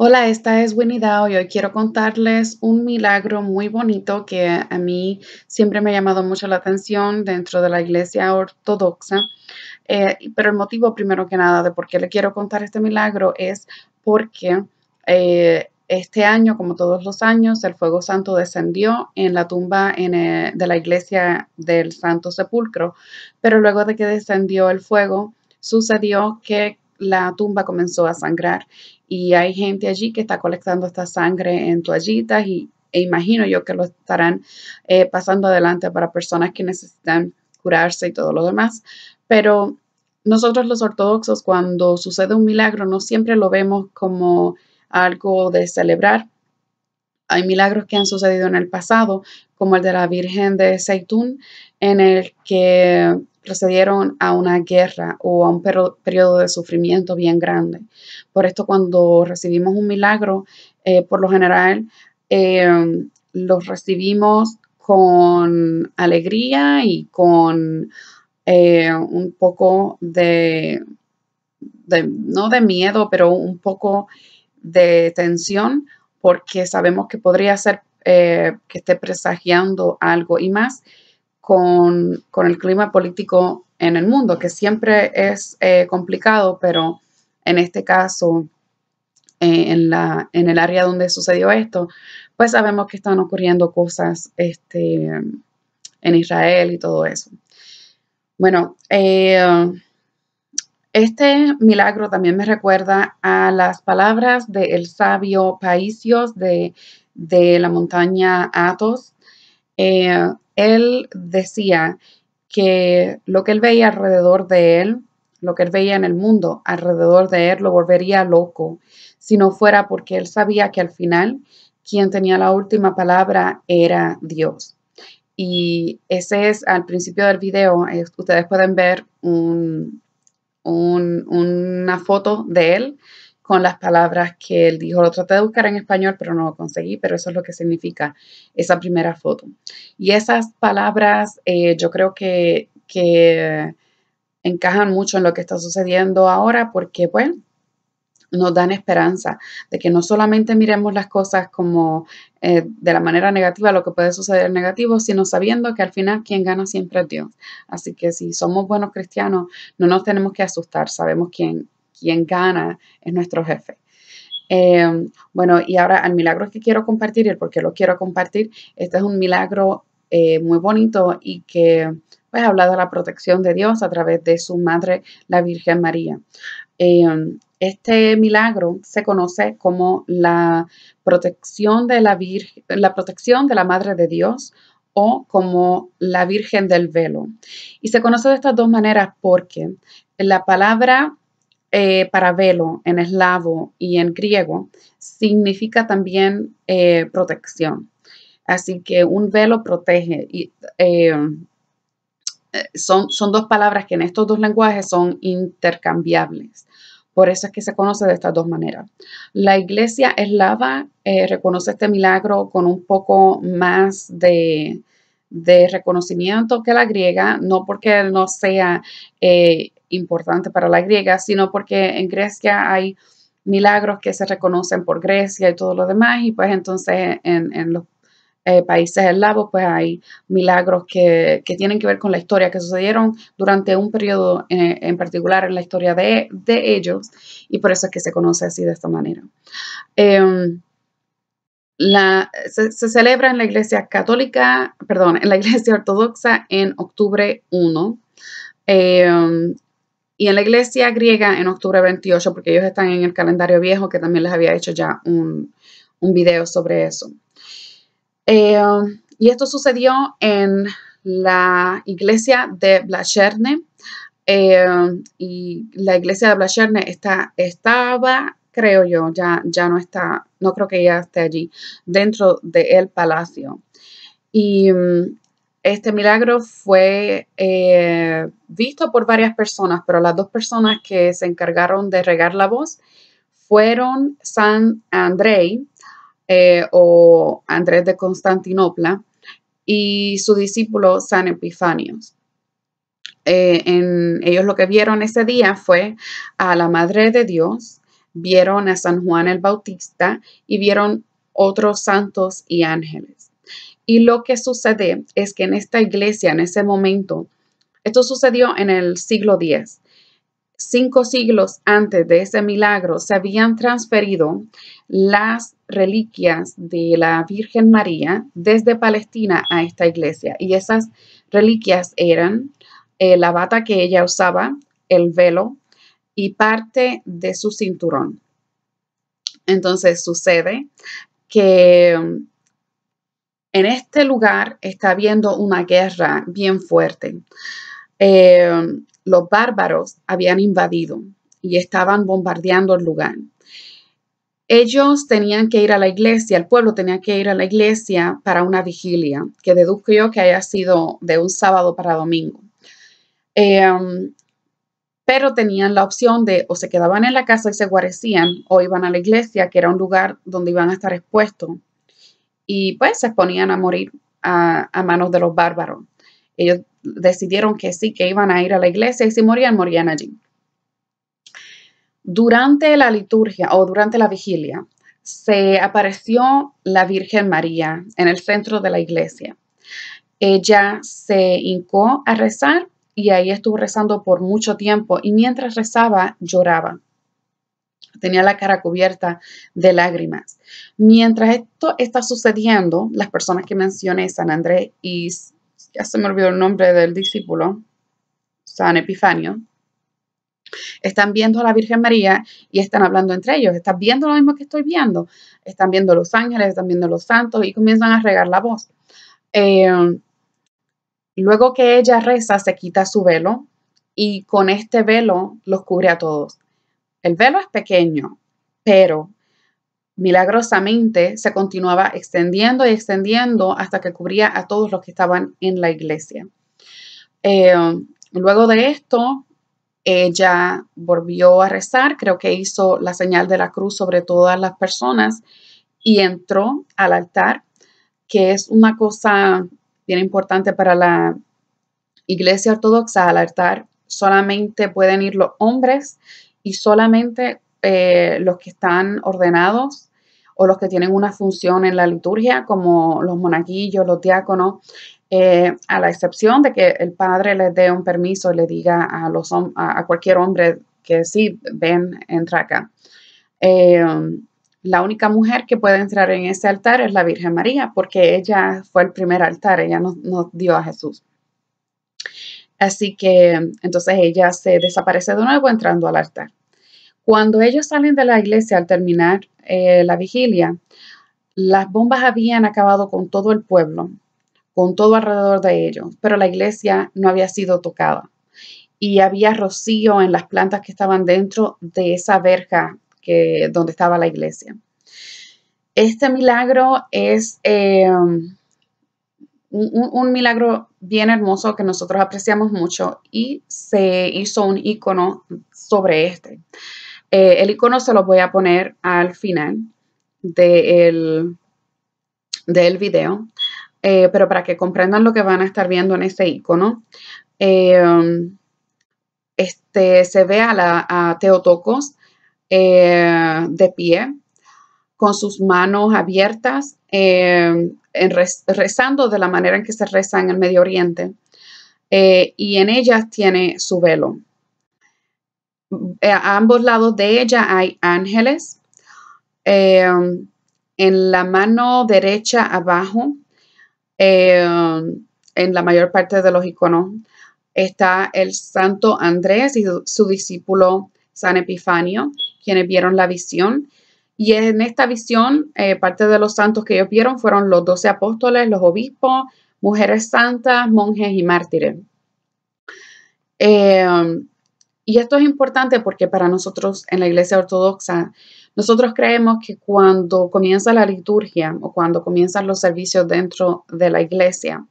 Hola, esta es Winnie Dao y hoy quiero contarles un milagro muy bonito que a mí siempre me ha llamado mucho la atención dentro de la iglesia ortodoxa. Eh, pero el motivo, primero que nada, de por qué le quiero contar este milagro es porque eh, este año, como todos los años, el fuego santo descendió en la tumba eh, de la iglesia del Santo Sepulcro. Pero luego de que descendió el fuego, sucedió que la tumba comenzó a sangrar y hay gente allí que está colectando esta sangre en toallitas y, e imagino yo que lo estarán eh, pasando adelante para personas que necesitan curarse y todo lo demás. Pero nosotros los ortodoxos cuando sucede un milagro no siempre lo vemos como algo de celebrar, hay milagros que han sucedido en el pasado, como el de la Virgen de Seitún, en el que procedieron a una guerra o a un periodo de sufrimiento bien grande. Por esto, cuando recibimos un milagro, eh, por lo general em, los recibimos con alegría y con eh, un poco de, no de miedo, pero un poco de tensión, porque sabemos que podría ser eh, que esté presagiando algo y más con, el clima político en el mundo, que siempre es eh, complicado, pero en este caso, eh, en, la, en el área donde sucedió esto, pues sabemos que están ocurriendo cosas este, en Israel y todo eso. Bueno, este milagro también me recuerda a las palabras del sabio Paisios de, la montaña Athos. Eh, él decía que lo que él veía alrededor de él, lo que él veía en el mundo alrededor de él, lo volvería loco, si no fuera porque él sabía que al final quien tenía la última palabra era Dios. Y ese es al principio del video, ustedes pueden ver un, una foto de él con las palabras que él dijo. Lo traté de buscar en español, pero no lo conseguí, pero eso es lo que significa esa primera foto. Y esas palabras eh, yo creo que, que encajan mucho en lo que está sucediendo ahora porque, bueno, nos dan esperanza de que no solamente miremos las cosas como eh, de la manera negativa, lo que puede suceder negativo, sino sabiendo que al final quien gana siempre es Dios. Así que si somos buenos cristianos, no nos tenemos que asustar, sabemos quién, quién gana es nuestro jefe. Em, bueno, y ahora al milagro que quiero compartir y el por qué lo quiero compartir, este es un milagro eh, muy bonito y que pues habla de la protección de Dios a través de su madre, la Virgen María. Em, este milagro se conoce como la protección de la, Virgen, la protección de la Madre de Dios o como la Virgen del Velo. Y se conoce de estas dos maneras porque la palabra eh, para velo en eslavo y en griego significa también eh, protección. Así que un velo protege. Eh, son, son dos palabras que en estos dos lenguajes son intercambiables. Por eso es que se conoce de estas dos maneras. La iglesia eslava eh, reconoce este milagro con un poco más de, reconocimiento que la griega, no porque no sea eh, importante para la griega, sino porque en Grecia hay milagros que se reconocen por Grecia y todo lo demás, y pues entonces en, en los eh, países eslavos, pues hay milagros que, tienen que ver con la historia, que sucedieron durante un periodo eh, en, particular en la historia de, ellos, y por eso es que se conoce así de esta manera. Em, se, celebra en la iglesia católica, perdón, en la iglesia ortodoxa en octubre 1 em, y en la iglesia griega en octubre 28, porque ellos están en el calendario viejo que también les había hecho ya un, un video sobre eso. Eh, y esto sucedió en la iglesia de Blacherne. Eh, y la iglesia de Blacherne está, estaba, creo yo, ya, ya no está, no creo que ya esté allí, dentro del palacio. Y mm, este milagro fue eh, visto por varias personas, pero las dos personas que se encargaron de regar la voz fueron San Andrei eh, o Andrés de Constantinopla, y su discípulo San Epifanios. Eh, en, ellos lo que vieron ese día fue a la Madre de Dios, vieron a San Juan el Bautista y vieron otros santos y ángeles. Y lo que sucede es que en esta iglesia, en ese momento, esto sucedió en el siglo X cinco siglos antes de ese milagro se habían transferido las reliquias de la Virgen María desde Palestina a esta iglesia. Y esas reliquias eran eh, la bata que ella usaba, el velo y parte de su cinturón. Entonces sucede que mm, en este lugar está habiendo una guerra bien fuerte. Eh, los bárbaros habían invadido y estaban bombardeando el lugar. Ellos tenían que ir a la iglesia, el pueblo tenía que ir a la iglesia para una vigilia, que deduzco yo que haya sido de un sábado para domingo. Em, pero tenían la opción de o se quedaban en la casa y se guarecían o iban a la iglesia, que era un lugar donde iban a estar expuestos. Y pues se exponían a morir a, a manos de los bárbaros. Ellos decidieron que sí, que iban a ir a la iglesia y si morían, morían allí. Durante la liturgia o durante la vigilia, se apareció la Virgen María en el centro de la iglesia. Ella se hincó a rezar y ahí estuvo rezando por mucho tiempo y mientras rezaba lloraba. Tenía la cara cubierta de lágrimas. Mientras esto está sucediendo, las personas que mencioné, San Andrés y ya se me olvidó el nombre del discípulo, San Epifanio, están viendo a la Virgen María y están hablando entre ellos. Están viendo lo mismo que estoy viendo. Están viendo los ángeles, están viendo los santos y comienzan a regar la voz. Eh, luego que ella reza, se quita su velo y con este velo los cubre a todos. El velo es pequeño, pero milagrosamente se continuaba extendiendo y extendiendo hasta que cubría a todos los que estaban en la iglesia. Eh, luego de esto, ella volvió a rezar, creo que hizo la señal de la cruz sobre todas las personas y entró al altar, que es una cosa bien importante para la iglesia ortodoxa. Al altar solamente pueden ir los hombres y solamente eh, los que están ordenados o los que tienen una función en la liturgia, como los monaguillos, los diáconos, eh, a la excepción de que el padre les dé un permiso y le diga a, los, a, cualquier hombre que sí, ven, entra acá. Eh, la única mujer que puede entrar en ese altar es la Virgen María, porque ella fue el primer altar, ella nos dio a Jesús. Así que entonces ella se desaparece de nuevo entrando al altar. Cuando ellos salen de la iglesia al terminar eh, la vigilia, las bombas habían acabado con todo el pueblo, con todo alrededor de ellos, pero la iglesia no había sido tocada. Y había rocío en las plantas que estaban dentro de esa verja que, donde estaba la iglesia. Este milagro es eh, un, un, milagro bien hermoso que nosotros apreciamos mucho y se hizo un icono sobre este. Eh, el icono se lo voy a poner al final del video, eh, pero para que comprendan lo que van a estar viendo en ese icono. Eh, este, se ve a, la, Teotocos de pie, con sus manos abiertas, rezando de la manera en que se reza en el Medio Oriente. y en ellas tiene su velo. Eh, a ambos lados de ella hay ángeles. Em, en la mano derecha abajo, em, en la mayor parte de los iconos, está el santo Andrés y su discípulo San Epifanio, quienes vieron la visión. Y en esta visión, eh, parte de los santos que ellos vieron fueron los doce apóstoles, los obispos, mujeres santas, monjes y mártires. Em, y esto es importante porque para nosotros en la Iglesia Ortodoxa, nosotros creemos que cuando comienza la liturgia o cuando comienzan los servicios dentro de la iglesia,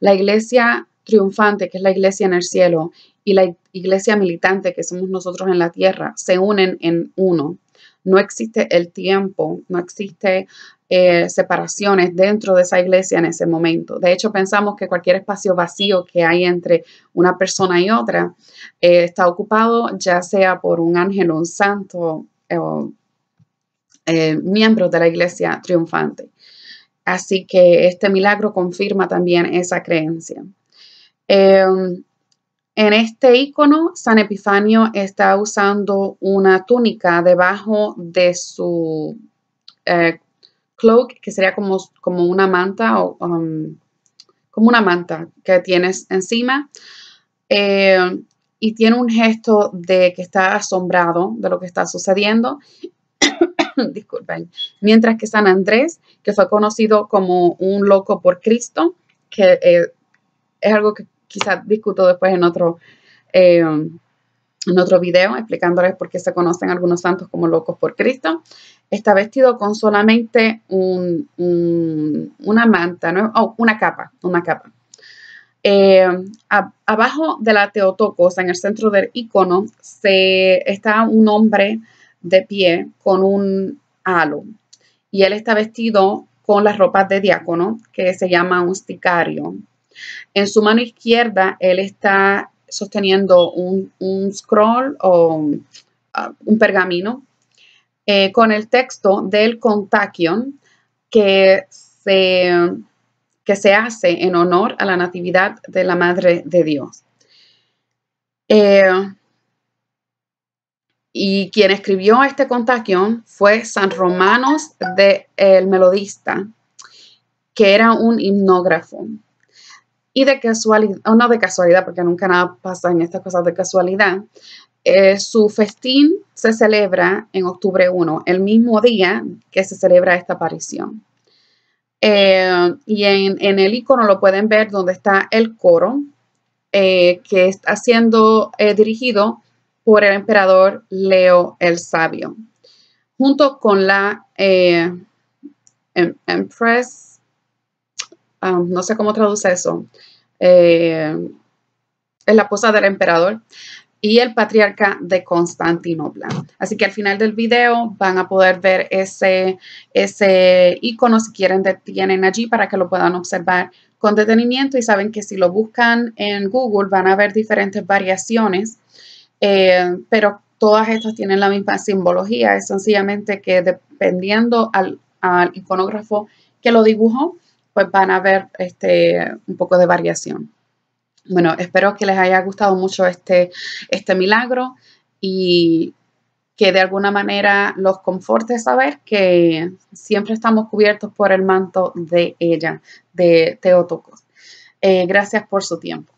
la iglesia triunfante, que es la iglesia en el cielo, y la iglesia militante, que somos nosotros en la tierra, se unen en uno. No existe el tiempo, no existe eh, separaciones dentro de esa iglesia en ese momento. De hecho, pensamos que cualquier espacio vacío que hay entre una persona y otra eh, está ocupado ya sea por un ángel, un santo o eh, miembros de la iglesia triunfante. Así que este milagro confirma también esa creencia. Em, en este icono, San Epifanio está usando una túnica debajo de su eh, cloak, que sería como, como una manta um, como una manta que tienes encima. Eh, y tiene un gesto de que está asombrado de lo que está sucediendo. Disculpen. Mientras que San Andrés, que fue conocido como un loco por Cristo, que eh, es algo que quizás discuto después en otro, eh, en otro video explicándoles por qué se conocen algunos santos como locos por Cristo. Está vestido con solamente una manta, oh, una capa, una capa. Eh, abajo de la Teotocos, en el centro del icono, se, está un hombre de pie con un halo. Y él está vestido con las ropas de diácono, que se llama un sticario, en su mano izquierda, él está sosteniendo un, scroll o ah, un, pergamino eh, con el texto del contagion que se, que se hace en honor a la Natividad de la Madre de Dios. Eh, y quien escribió este contagion fue San Romanos de El Melodista, que era un himnógrafo. Y de casualidad, o no de casualidad, porque nunca nada pasa en estas cosas de casualidad, eh, su festín se celebra en octubre 1, el mismo día que se celebra esta aparición. Eh, y en, el icono lo pueden ver donde está el coro, eh, que está siendo dirigido por el emperador Leo el Sabio, junto con la em, Empress Ah, no sé cómo traduce eso, es eh, la esposa del emperador y el patriarca de Constantinopla. Así que al final del video van a poder ver ese, ese icono si quieren detienen allí para que lo puedan observar con detenimiento y saben que si lo buscan en Google van a ver diferentes variaciones, eh, pero todas estas tienen la misma simbología, es sencillamente que dependiendo al, al iconógrafo que lo dibujó, pues van a ver este, un poco de variación. Bueno, espero que les haya gustado mucho este, este milagro y que de alguna manera los conforte saber que siempre estamos cubiertos por el manto de ella, de Teotocos. Eh, gracias por su tiempo.